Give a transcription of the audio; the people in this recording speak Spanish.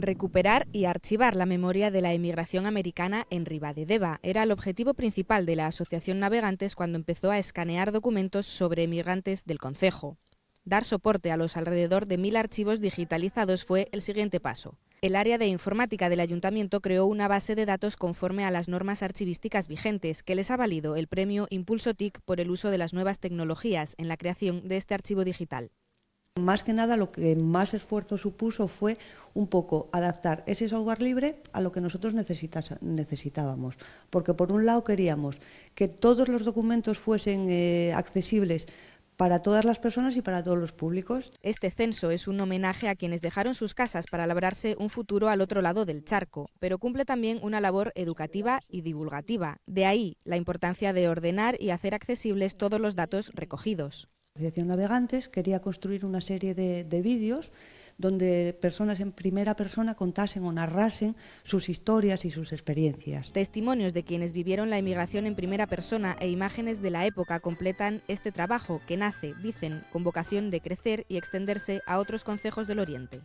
Recuperar y archivar la memoria de la emigración americana en Deva era el objetivo principal de la Asociación Navegantes cuando empezó a escanear documentos sobre emigrantes del concejo. Dar soporte a los alrededor de mil archivos digitalizados fue el siguiente paso. El área de informática del ayuntamiento creó una base de datos conforme a las normas archivísticas vigentes, que les ha valido el premio Impulso TIC por el uso de las nuevas tecnologías en la creación de este archivo digital. Más que nada lo que más esfuerzo supuso fue un poco adaptar ese software libre a lo que nosotros necesitábamos. Porque por un lado queríamos que todos los documentos fuesen eh, accesibles para todas las personas y para todos los públicos. Este censo es un homenaje a quienes dejaron sus casas para labrarse un futuro al otro lado del charco, pero cumple también una labor educativa y divulgativa. De ahí la importancia de ordenar y hacer accesibles todos los datos recogidos. Asociación Navegantes quería construir una serie de, vídeos donde personas en primera persona contasen o narrasen sus historias y sus experiencias. Testimonios de quienes vivieron la emigración en primera persona e imágenes de la época completan este trabajo que nace, dicen, con vocación de crecer y extenderse a otros concejos del Oriente.